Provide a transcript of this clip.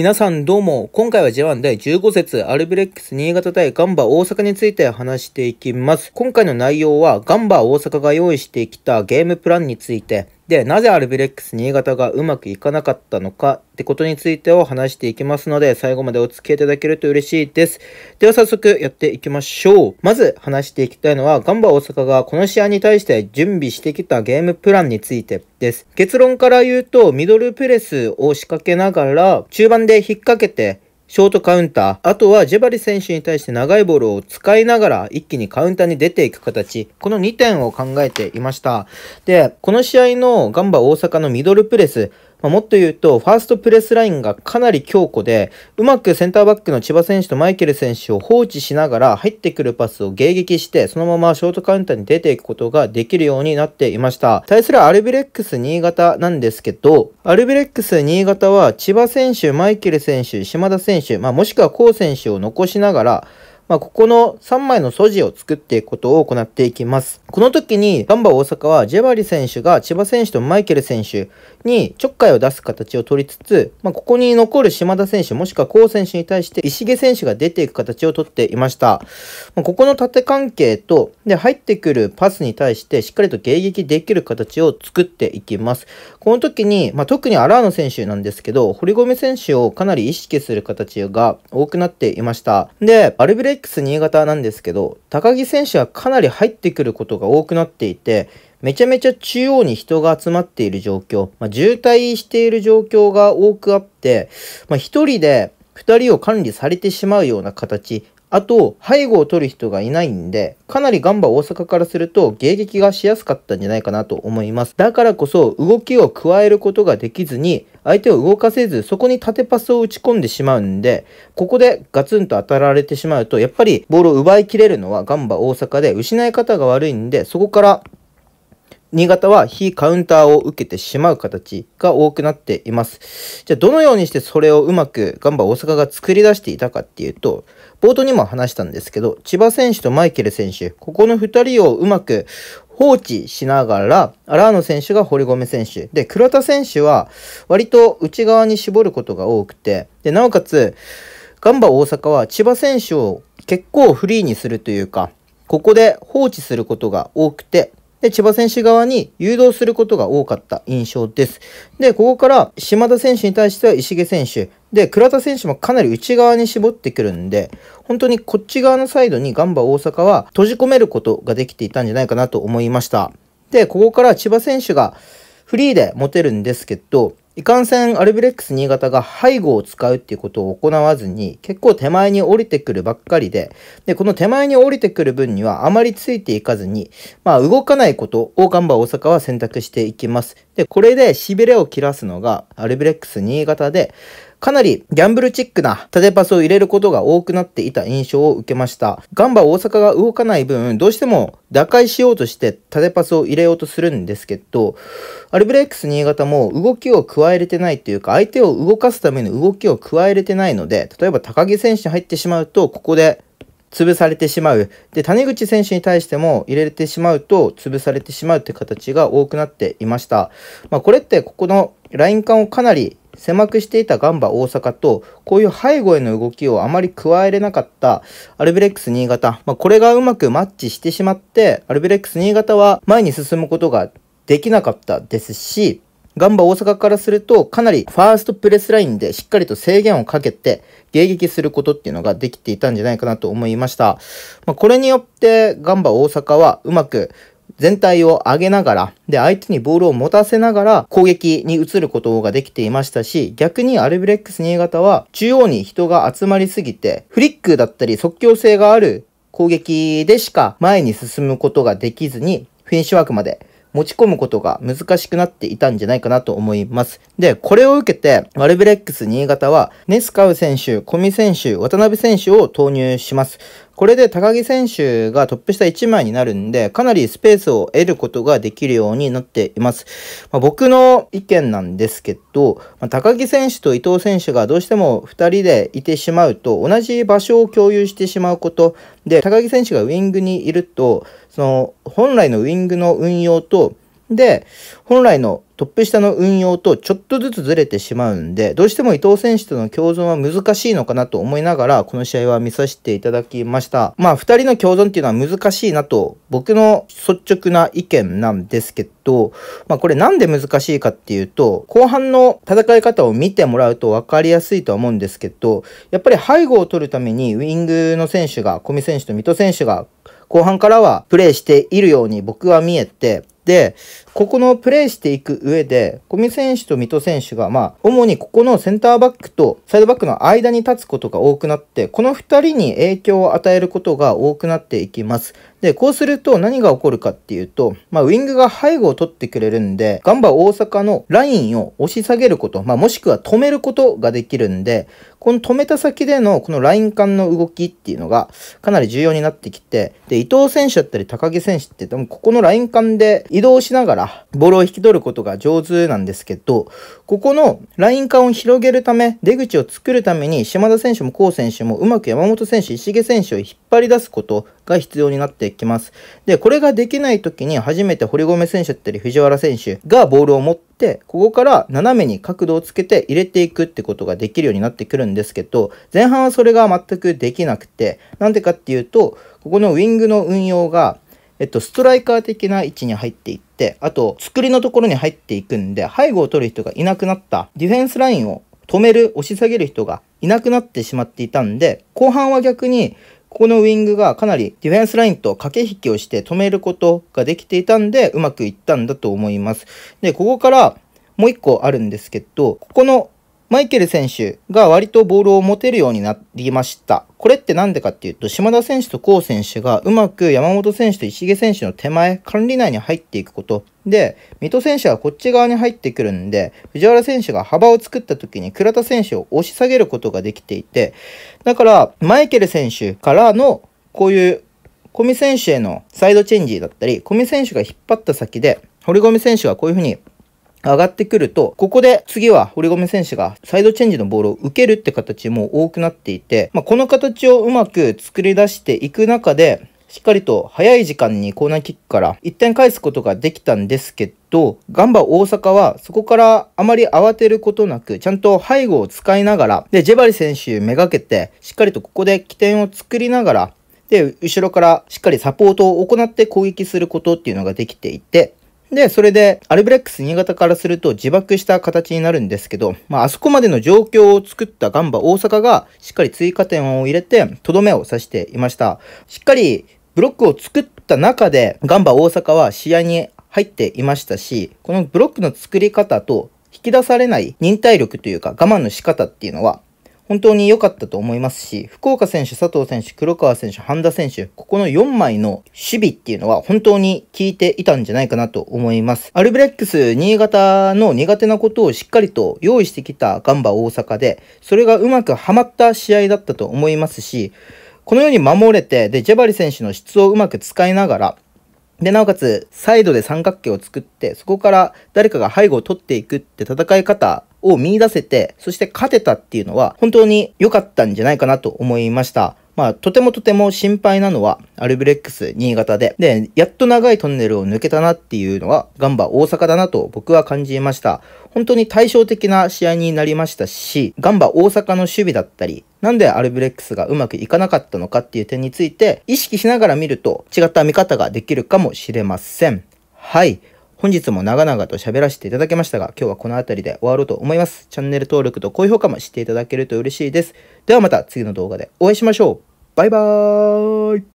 皆さんどうも、今回は J1 第15節、アルビレックス新潟対ガンバ大阪について話していきます。今回の内容は、ガンバ大阪が用意してきたゲームプランについて、で、なぜアルビレックス新潟がうまくいかなかったのかってことについてを話していきますので、最後までお付き合いいただけると嬉しいです。では早速やっていきましょう。まず話していきたいのは、ガンバ大阪がこの試合に対して準備してきたゲームプランについてです。結論から言うと、ミドルプレスを仕掛けながら、中盤で引っ掛けて、ショートカウンター、あとはジェバリ選手に対して長いボールを使いながら一気にカウンターに出ていく形、この2点を考えていました。で、この試合のガンバ大阪のミドルプレス、まあ、もっと言うと、ファーストプレスラインがかなり強固で、うまくセンターバックの千葉選手とマイケル選手を放置しながら入ってくるパスを迎撃して、そのままショートカウンターに出ていくことができるようになっていました。対するアルビレックス新潟なんですけど、アルビレックス新潟は千葉選手、マイケル選手、島田選手、まあ、もしくはコウ選手を残しながら、まあ、ここの3枚の素地を作っていくことを行っていきます。この時に、ガンバ大阪はジェバリ選手が千葉選手とマイケル選手にちょっかいを出す形を取りつつ、まあ、ここに残る島田選手もしくはコウ選手に対して石毛選手が出ていく形をとっていました。まあ、ここの縦関係と、で、入ってくるパスに対してしっかりと迎撃できる形を作っていきます。この時に、まあ、特にアラーノ選手なんですけど、堀米選手をかなり意識する形が多くなっていました。で、アルレ6新潟なんですけど、高木選手はかなり入ってくることが多くなっていて、めちゃめちゃ中央に人が集まっている状況、まあ、渋滞している状況が多くあって、まあ、1人で2人を管理されてしまうような形、あと、背後を取る人がいないんで、かなりガンバ大阪からすると迎撃がしやすかったんじゃないかなと思います。だからこそ、動きを加えることができずに、相手を動かせず、そこに縦パスを打ち込んでしまうんで、ここでガツンと当たられてしまうと、やっぱりボールを奪いきれるのはガンバ大阪で、失い方が悪いんで、そこから新潟は非カウンターを受けてしまう形が多くなっています。じゃあ、どのようにしてそれをうまくガンバ大阪が作り出していたかっていうと、冒頭にも話したんですけど、千葉選手とマイケル選手、ここの二人をうまく放置しながら、アラーノ選手が堀米選手。で、倉田選手は割と内側に絞ることが多くて、で、なおかつ、ガンバ大阪は千葉選手を結構フリーにするというか、ここで放置することが多くて、で、千葉選手側に誘導することが多かった印象です。で、ここから島田選手に対しては石毛選手、で、倉田選手もかなり内側に絞ってくるんで、本当にこっち側のサイドにガンバ大阪は閉じ込めることができていたんじゃないかなと思いました。で、ここから千葉選手がフリーで持てるんですけど、いかんせんアルビレックス新潟が背後を使うっていうことを行わずに結構手前に降りてくるばっかりででこの手前に降りてくる分にはあまりついていかずに、まあ、動かないことをガンバ大阪は選択していきますでこれでしびれを切らすのがアルビレックス新潟でかなりギャンブルチックな縦パスを入れることが多くなっていた印象を受けました。ガンバ大阪が動かない分、どうしても打開しようとして縦パスを入れようとするんですけど、アルブレックス新潟も動きを加えれてないというか、相手を動かすための動きを加えれてないので、例えば高木選手に入ってしまうと、ここで潰されてしまう。で、谷口選手に対しても入れてしまうと潰されてしまうという形が多くなっていました。まあ、これってここのライン間をかなり狭くしていたガンバ大阪と、こういう背後への動きをあまり加えれなかったアルビレックス新潟、まあ、これがうまくマッチしてしまって、アルビレックス新潟は前に進むことができなかったですし、ガンバ大阪からすると、かなりファーストプレスラインでしっかりと制限をかけて、迎撃することっていうのができていたんじゃないかなと思いました。まあ、これによって、ガンバ大阪はうまく全体を上げながら、で、相手にボールを持たせながら攻撃に移ることができていましたし、逆にアルブレックス新潟は中央に人が集まりすぎて、フリックだったり即興性がある攻撃でしか前に進むことができずに、フィニッシュワークまで持ち込むことが難しくなっていたんじゃないかなと思います。で、これを受けて、アルブレックス新潟は、ネスカウ選手、コミ選手、渡辺選手を投入します。これで高木選手がトップ下1枚になるんで、かなりスペースを得ることができるようになっています。まあ、僕の意見なんですけど、まあ、高木選手と伊藤選手がどうしても2人でいてしまうと、同じ場所を共有してしまうこと、で、高木選手がウィングにいると、その、本来のウィングの運用と、で、本来のトップ下の運用とちょっとずつずれてしまうんで、どうしても伊藤選手との共存は難しいのかなと思いながら、この試合は見させていただきました。まあ、2人の共存っていうのは難しいなと、僕の率直な意見なんですけど、まあ、これなんで難しいかっていうと、後半の戦い方を見てもらうと分かりやすいとは思うんですけど、やっぱり背後を取るために、ウィングの選手が、小見選手と水戸選手が、後半からはプレーしているように僕は見えて、で、ここのプレーしていく上で、小見選手と水戸選手が、まあ、主にここのセンターバックとサイドバックの間に立つことが多くなって、この2人に影響を与えることが多くなっていきます。で、こうすると何が起こるかっていうと、まあ、ウィングが背後を取ってくれるんで、ガンバ大阪のラインを押し下げること、まあ、もしくは止めることができるんで、この止めた先でのこのライン間の動きっていうのがかなり重要になってきて、で、伊藤選手だったり高木選手って多分ここのライン間で移動しながらボールを引き取ることが上手なんですけど、ここのライン間を広げるため、出口を作るために島田選手もコウ選手もうまく山本選手、石毛選手を引っ張り出すことが必要になってきます。で、これができない時に初めて堀米選手だったり藤原選手がボールを持って、ここから斜めに角度をつけて入れていくってことができるようになってくるんですけど、前半はそれが全くできなくて、なんでかっていうと、ここのウィングの運用が、えっと、ストライカー的な位置に入っていって、あと、作りのところに入っていくんで、背後を取る人がいなくなった、ディフェンスラインを止める、押し下げる人がいなくなってしまっていたんで、後半は逆にここのウィングがかなりディフェンスラインと駆け引きをして止めることができていたんで、うまくいったんだと思います。で、ここからもう一個あるんですけど、ここのマイケル選手が割とボールを持てるようになりました。これって何でかっていうと、島田選手と甲選手がうまく山本選手と石毛選手の手前、管理内に入っていくこと。で、水戸選手はこっち側に入ってくるんで、藤原選手が幅を作った時に倉田選手を押し下げることができていて、だから、マイケル選手からのこういう小見選手へのサイドチェンジだったり、小見選手が引っ張った先で、堀米選手がこういうふうに上がってくると、ここで次は堀米選手がサイドチェンジのボールを受けるって形も多くなっていて、まあ、この形をうまく作り出していく中で、しっかりと早い時間にコーナーキックから1点返すことができたんですけど、ガンバ大阪はそこからあまり慌てることなく、ちゃんと背後を使いながら、で、ジェバリ選手めがけて、しっかりとここで起点を作りながら、で、後ろからしっかりサポートを行って攻撃することっていうのができていて、で、それで、アルブレックス新潟からすると自爆した形になるんですけど、まあ、あそこまでの状況を作ったガンバ大阪が、しっかり追加点を入れて、とどめを刺していました。しっかり、ブロックを作った中で、ガンバ大阪は試合に入っていましたし、このブロックの作り方と、引き出されない忍耐力というか我慢の仕方っていうのは本当に良かったと思いますし、福岡選手、佐藤選手、黒川選手、半田選手、ここの4枚の守備っていうのは本当に効いていたんじゃないかなと思います。アルブレックス新潟の苦手なことをしっかりと用意してきたガンバ大阪で、それがうまくはまった試合だったと思いますし、このように守れて、で、ジェバリ選手の質をうまく使いながら、で、なおかつ、サイドで三角形を作って、そこから誰かが背後を取っていくって戦い方を見出せて、そして勝てたっていうのは、本当に良かったんじゃないかなと思いました。まあ、とてもとても心配なのは、アルブレックス新潟で、で、やっと長いトンネルを抜けたなっていうのは、ガンバ大阪だなと僕は感じました。本当に対照的な試合になりましたし、ガンバ大阪の守備だったり、なんでアルブレックスがうまくいかなかったのかっていう点について、意識しながら見ると、違った見方ができるかもしれません。はい。本日も長々と喋らせていただきましたが、今日はこの辺りで終わろうと思います。チャンネル登録と高評価もしていただけると嬉しいです。ではまた次の動画でお会いしましょう。バイバーイ